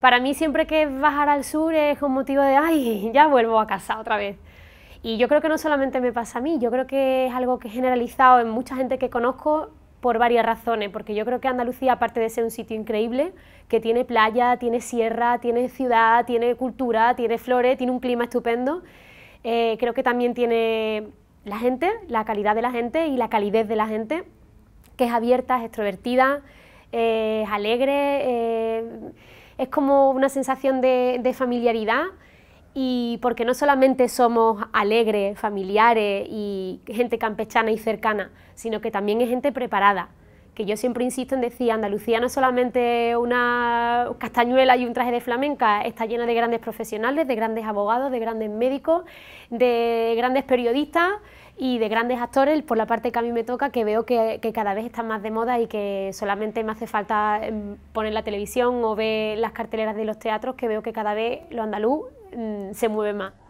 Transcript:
Para mí siempre que bajar al sur es un motivo de, ay, ya vuelvo a casa otra vez. Y yo creo que no solamente me pasa a mí, yo creo que es algo que he generalizado en mucha gente que conozco por varias razones, porque yo creo que Andalucía, aparte de ser un sitio increíble, que tiene playa, tiene sierra, tiene ciudad, tiene cultura, tiene flores, tiene un clima estupendo, eh, creo que también tiene la gente, la calidad de la gente y la calidez de la gente, que es abierta, es extrovertida, eh, es alegre, eh, es como una sensación de, familiaridad y porque no solamente somos alegres, familiares y gente campechana y cercana, sino que también es gente preparada que yo siempre insisto en decir, Andalucía no es solamente una castañuela y un traje de flamenca, está llena de grandes profesionales, de grandes abogados, de grandes médicos, de grandes periodistas, y de grandes actores, por la parte que a mí me toca, que veo que, cada vez están más de moda y que solamente me hace falta em, poner la televisión o ver las carteleras de los teatros, que veo que cada vez lo andaluz mm, se mueve más.